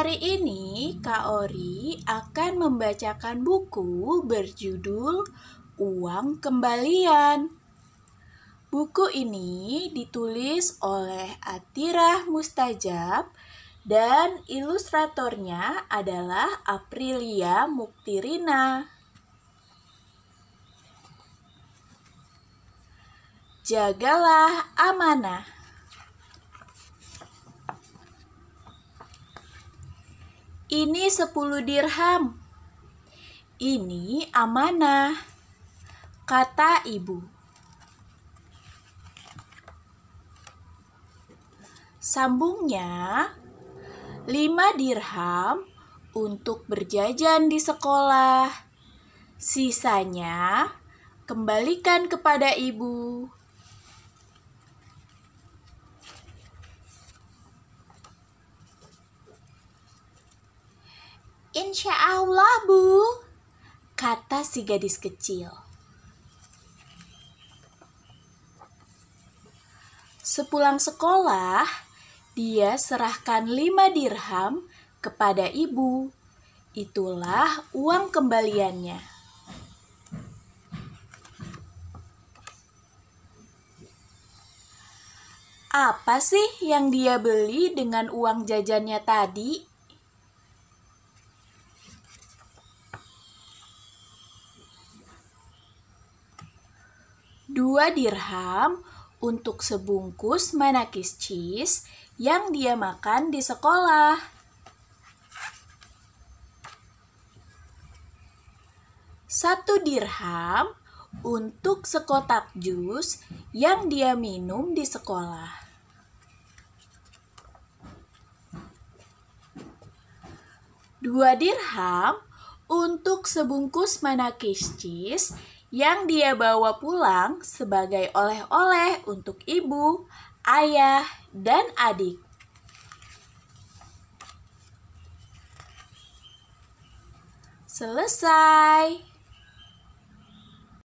Hari ini Kak Ori akan membacakan buku berjudul Uang Kembalian. Buku ini ditulis oleh Atirah Mustajab dan ilustratornya adalah Aprilia Muktirina. Jagalah amanah. Ini 10 dirham. Ini amanah, kata ibu. Sambungnya, 5 dirham untuk berjajan di sekolah. Sisanya kembalikan kepada ibu. Insya Allah, Bu, kata si gadis kecil. Sepulang sekolah, dia serahkan lima dirham kepada ibu. Itulah uang kembaliannya. Apa sih yang dia beli dengan uang jajannya tadi? 2 dirham untuk sebungkus manakis cheese yang dia makan di sekolah. Satu dirham untuk sekotak jus yang dia minum di sekolah. Dua dirham untuk sebungkus manakis cheese yang dia bawa pulang sebagai oleh-oleh untuk ibu, ayah, dan adik. Selesai.